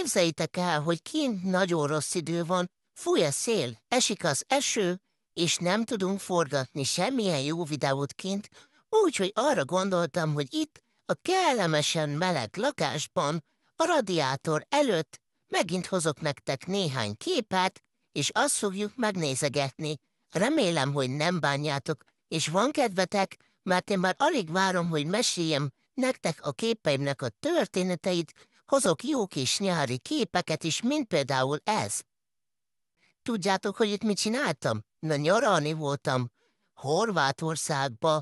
Képzeljétek el, hogy kint nagyon rossz idő van, fúj a szél, esik az eső, és nem tudunk forgatni semmilyen jó videót kint, úgyhogy arra gondoltam, hogy itt, a kellemesen meleg lakásban, a radiátor előtt megint hozok nektek néhány képet, és azt fogjuk megnézegetni. Remélem, hogy nem bánjátok, és van kedvetek, mert én már alig várom, hogy meséljem nektek a képeimnek a történeteit, hozok jó kis nyári képeket is, mint például ez. Tudjátok, hogy itt mit csináltam? Na nyaralni voltam Horvátországba,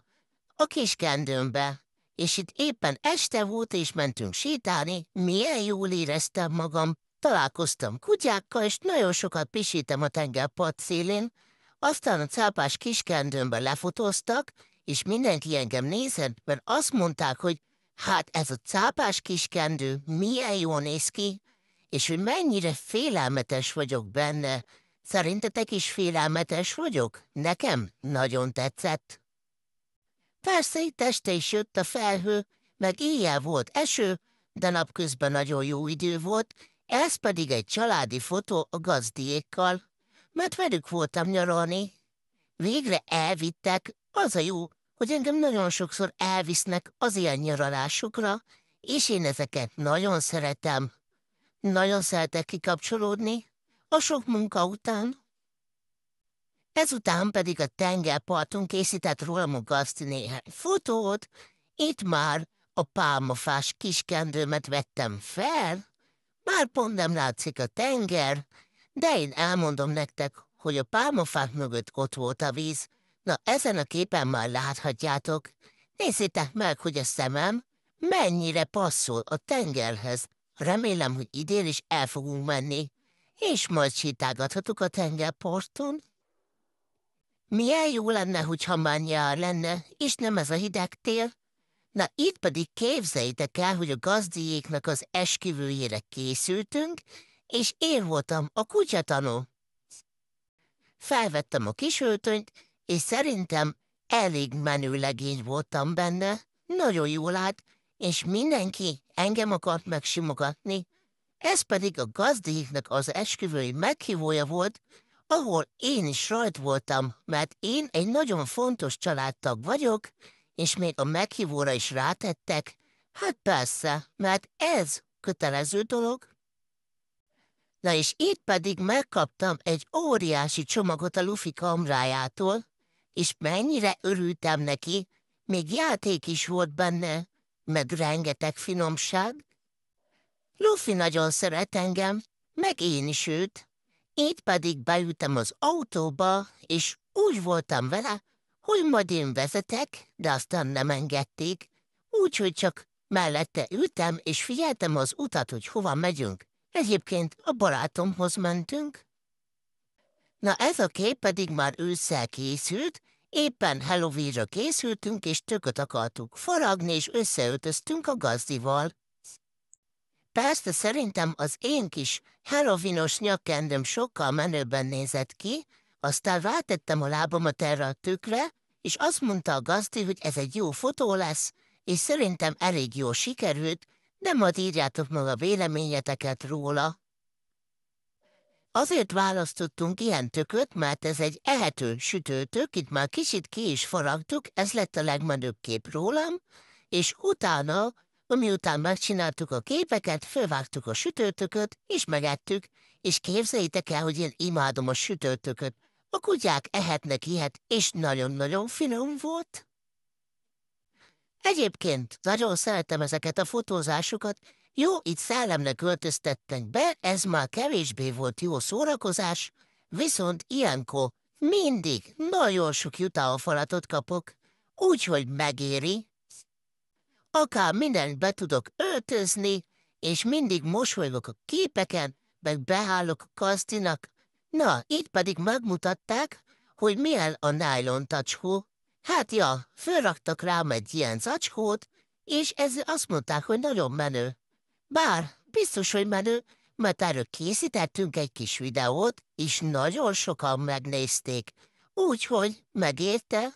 a kis kendőmbe. és itt éppen este volt, és mentünk sétálni, milyen jól éreztem magam. Találkoztam kutyákkal, és nagyon sokat pisítem a tengerpart szélén, aztán a cápás kiskendőmbe lefotóztak, és mindenki engem nézett, mert azt mondták, hogy hát ez a cápás kiskendő milyen jó néz ki, és hogy mennyire félelmetes vagyok benne. Szerintetek is félelmetes vagyok? Nekem nagyon tetszett. Persze itt este is jött a felhő, meg éjjel volt eső, de napközben nagyon jó idő volt, ez pedig egy családi fotó a gazdiékkal, mert velük voltam nyaralni. Végre elvittek, az a jó, hogy engem nagyon sokszor elvisznek az ilyen nyaralásokra, és én ezeket nagyon szeretem. Nagyon szeretek kikapcsolódni a sok munka után. Ezután pedig a tengerparton készített rólam gazd néhány fotót, itt már a pálmafás kiskendőmet vettem fel, már pont nem látszik a tenger, de én elmondom nektek, hogy a pálmafák mögött ott volt a víz, Na, ezen a képen már láthatjátok. Nézzétek meg, hogy a szemem mennyire passzol a tengerhez. Remélem, hogy idén is el fogunk menni, és majd sétálgathatok a tengerparton. Milyen jó lenne, hogyha már nyár lenne, és nem ez a hideg tél. Na itt pedig képzeljétek el, hogy a gazdiéknak az esküvőjére készültünk, és én voltam a kutyatanó. Felvettem a kisöltönyt, és szerintem elég legény voltam benne, nagyon jól állt, és mindenki engem akart megsimogatni, ez pedig a gazdéknak az esküvői meghívója volt, ahol én is rajt voltam, mert én egy nagyon fontos családtag vagyok, és még a meghívóra is rátettek. Hát persze, mert ez kötelező dolog. Na és itt pedig megkaptam egy óriási csomagot a Luffy kamrájától, és mennyire örültem neki, még játék is volt benne, meg rengeteg finomság. Luffy nagyon szeret engem, meg én is őt, így pedig beültem az autóba, és úgy voltam vele, hogy majd én vezetek, de aztán nem engedték, úgyhogy csak mellette ültem, és figyeltem az utat, hogy hova megyünk. Egyébként a barátomhoz mentünk. Na ez a kép pedig már ősszel készült, Éppen Halloweenra készültünk, és tököt akartuk faragni, és összeöltöztünk a gazdival. Persze szerintem az én kis Halloweenos nyakkendőm sokkal menőbben nézett ki, aztán rátettem a lábamat erre a tükre, és azt mondta a gazdi, hogy ez egy jó fotó lesz, és szerintem elég jó sikerült, de majd írjátok meg a véleményeteket róla. Azért választottunk ilyen tököt, mert ez egy ehető sütőtök, itt már kicsit ki is faragtuk, ez lett a legmenőbb kép rólam, és utána, miután megcsináltuk a képeket, fölvágtuk a sütőtököt, és megettük, és képzeljétek el, hogy én imádom a sütőtököt. A kutyák ehetnek ilyet, és nagyon-nagyon finom volt. Egyébként nagyon szeretem ezeket a fotózásukat, jó, itt szellemre költöztettek be, ez már kevésbé volt jó szórakozás, viszont ilyenkor mindig nagyon sok jutalmafalatot kapok, úgyhogy megéri. Akár mindent be tudok öltözni, és mindig mosolygok a képeken, meg behállok a kasztinak. Na, itt pedig megmutatták, hogy milyen a nylon tacskó. Hát ja, fölraktak rám egy ilyen zacskót, és ezzel azt mondták, hogy nagyon menő. Bár biztos, hogy menő, mert erről készítettünk egy kis videót, és nagyon sokan megnézték, úgyhogy megérte.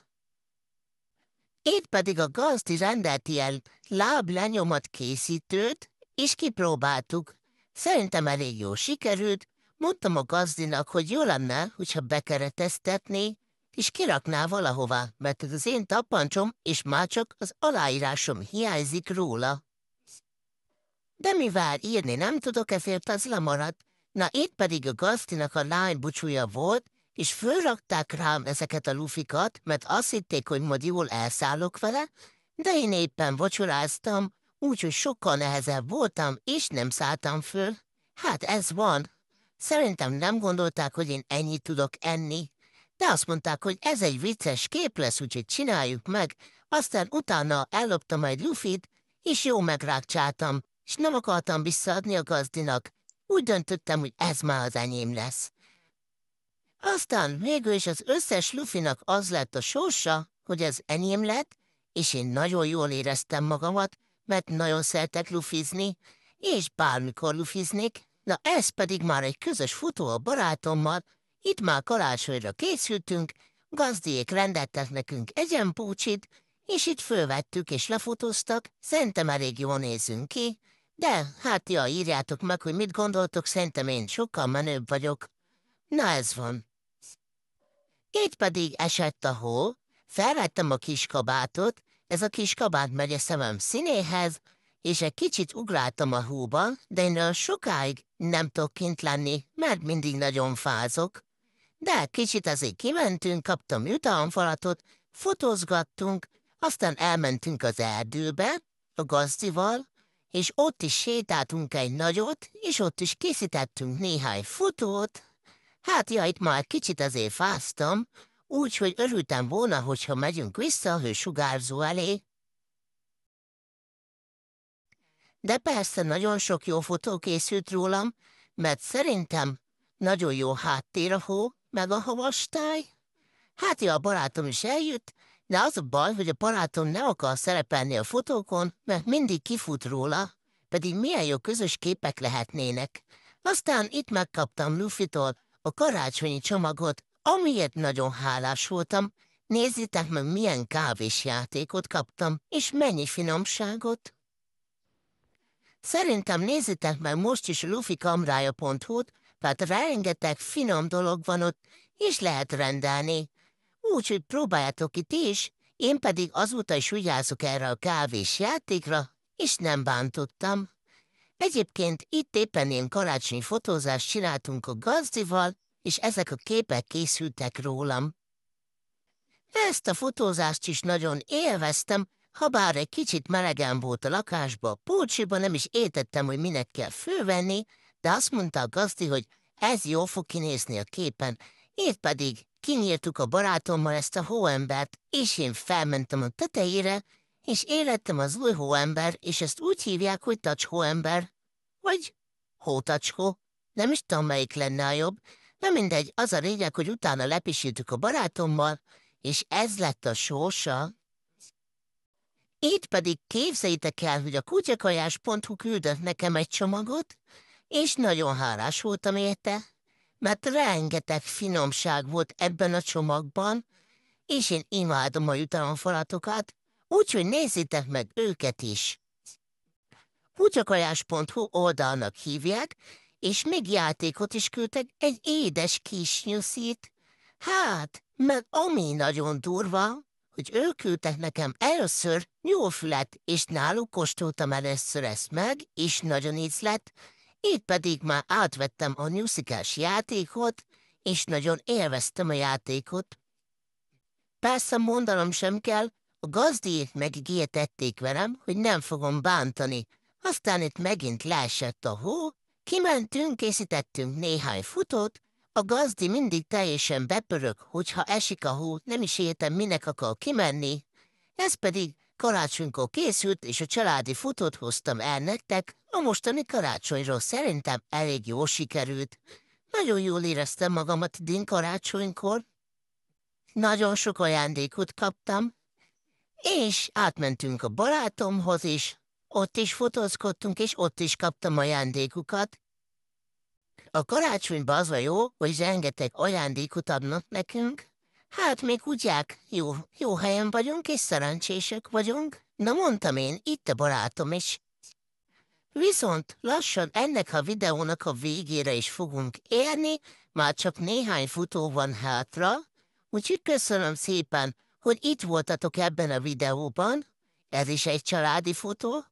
Én pedig a gazdi rendelt ilyen láblenyomat készítőt, és kipróbáltuk. Szerintem elég jó sikerült, mondtam a gazdinak, hogy jó lenne, hogyha bekereteztetné, és kirakná valahova, mert ez az én tapancsom, és már csak az aláírásom hiányzik róla. De mivel írni nem tudok, ezért az lemaradt. Na itt pedig a gazdinak a lány bucsúja volt, és fölrakták rám ezeket a lufikat, mert azt hitték, hogy majd jól elszállok vele, de én éppen vacsoráztam, úgyhogy sokkal nehezebb voltam, és nem szálltam föl. Hát ez van. Szerintem nem gondolták, hogy én ennyit tudok enni, de azt mondták, hogy ez egy vicces kép lesz, úgyhogy csináljuk meg, aztán utána elloptam egy lufit, és jó megrákcsáltam, és nem akartam visszaadni a gazdinak. Úgy döntöttem, hogy ez már az enyém lesz. Aztán végül is az összes lufinak az lett a sorsa, hogy ez enyém lett, és én nagyon jól éreztem magamat, mert nagyon szeretek lufizni, és bármikor lufiznék, na ez pedig már egy közös futó a barátommal, itt már karácsonyra készültünk, gazdiék rendeltek nekünk egyenpócsit, és itt fölvettük és lefotóztak, szerintem elég jól nézünk ki, de, hát ja, írjátok meg, hogy mit gondoltok, szerintem én sokkal menőbb vagyok. Na ez van. Két pedig esett a hó, felvettem a kis kabátot, ez a kis kabát megy a szemem színéhez, és egy kicsit ugráltam a hóba, de én sokáig nem tudok kint lenni, mert mindig nagyon fázok. De kicsit azért kimentünk, kaptam jutalomfalatot, fotózgattunk, aztán elmentünk az erdőbe, a gazdival, és ott is sétáltunk egy nagyot, és ott is készítettünk néhány fotót. Hát ja, itt már kicsit azért fáztam, úgyhogy örültem volna, hogyha megyünk vissza a hősugárzó elé. De persze nagyon sok jó fotó készült rólam, mert szerintem nagyon jó háttér a hó, meg a havastály. Hát ja, a barátom is eljött, de az a baj, hogy a barátom ne akar szerepelni a fotókon, mert mindig kifut róla, pedig milyen jó közös képek lehetnének. Aztán itt megkaptam Luffy-tól a karácsonyi csomagot, amiért nagyon hálás voltam. Nézzétek meg, milyen kávés játékot kaptam, és mennyi finomságot. Szerintem nézzétek meg most is Luffy kamrája.hu-t, mert rengeteg finom dolog van ott, és lehet rendelni. Úgyhogy próbáljátok ki ti is, én pedig azóta is vigyázok erre a kávés játékra, és nem bántottam. Egyébként itt éppen én karácsonyi fotózást csináltunk a gazdival, és ezek a képek készültek rólam. ezt a fotózást is nagyon élveztem, ha bár egy kicsit melegen volt a lakásba, a pulcsiba nem is értettem, hogy minek kell fővenni, de azt mondta a gazdi, hogy ez jó fog kinézni a képen, én pedig kinyírtuk a barátommal ezt a hóembert, és én felmentem a tetejére, és élettem az új hóember, és ezt úgy hívják, hogy tacskóember, vagy hótacskó, nem is tudom, melyik lenne a jobb, de mindegy, az a lényeg, hogy utána lepisítük a barátommal, és ez lett a sósa. Itt pedig képzeljétek el, hogy a kutyakajás.hu küldött nekem egy csomagot, és nagyon hálás voltam érte mert rengeteg finomság volt ebben a csomagban, és én imádom a jutalomfalatokat, úgyhogy nézzétek meg őket is. Kutyakajás.hu oldalnak hívják, és még játékot is küldtek egy édes kis nyuszit. Hát, meg ami nagyon durva, hogy ők küldtek nekem először nyúlfület, és náluk kóstoltam először ezt meg, és nagyon lett, itt pedig már átvettem a nyuszikás játékot, és nagyon élveztem a játékot. Persze mondanom sem kell, a gazdiét megígértették velem, hogy nem fogom bántani. Aztán itt megint leesett a hó, kimentünk, készítettünk néhány futót, a gazdi mindig teljesen bepörög, hogyha esik a hó, nem is értem, minek akar kimenni. Ez pedig karácsonykor készült, és a családi futót hoztam el nektek. A mostani karácsonyról szerintem elég jól sikerült. Nagyon jól éreztem magamat idén karácsonykor. Nagyon sok ajándékot kaptam, és átmentünk a barátomhoz is, ott is fotózkodtunk, és ott is kaptam ajándékukat. A karácsonyban az a jó, hogy rengeteg ajándékot adnak nekünk, Hát még kutyák, jó, jó helyen vagyunk, és szerencsések vagyunk. Na mondtam én, itt a barátom is. Viszont lassan ennek a videónak a végére is fogunk érni, már csak néhány futó van hátra, úgyhogy köszönöm szépen, hogy itt voltatok ebben a videóban, ez is egy családi fotó,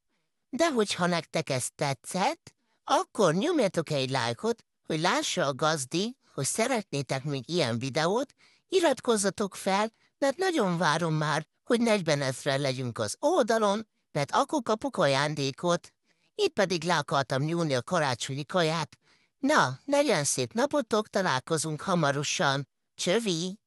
de hogyha nektek ez tetszett, akkor nyomjatok egy lájkot, hogy lássa a gazdi, hogy szeretnétek még ilyen videót, Iratkozzatok fel, mert nagyon várom már, hogy 40 ezre legyünk az oldalon, mert akkor kapok ajándékot. Itt pedig le akartam nyúlni a karácsonyi kaját. Na, legyen szép napotok, találkozunk hamarosan. Csövi!